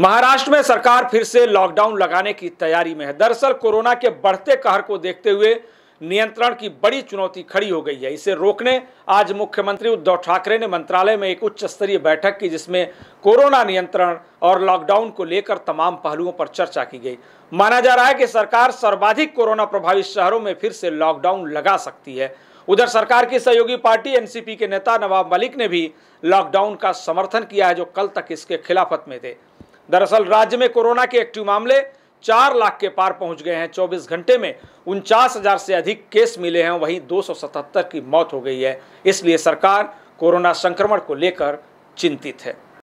महाराष्ट्र में सरकार फिर से लॉकडाउन लगाने की तैयारी में है दरअसल कोरोना के बढ़ते कहर को देखते हुए नियंत्रण की बड़ी चुनौती खड़ी हो गई है इसे रोकने आज मुख्यमंत्री उद्धव ठाकरे ने मंत्रालय में एक उच्च स्तरीय बैठक की जिसमें कोरोना नियंत्रण और लॉकडाउन को लेकर तमाम पहलुओं पर चर्चा की गई माना जा रहा है कि सरकार सर्वाधिक कोरोना प्रभावित शहरों में फिर से लॉकडाउन लगा सकती है उधर सरकार की सहयोगी पार्टी एनसीपी के नेता नवाब मलिक ने भी लॉकडाउन का समर्थन किया है जो कल तक इसके खिलाफत में थे दरअसल राज्य में कोरोना के एक्टिव मामले चार लाख के पार पहुंच गए हैं 24 घंटे में उनचास हजार से अधिक केस मिले हैं वहीं 277 की मौत हो गई है इसलिए सरकार कोरोना संक्रमण को लेकर चिंतित है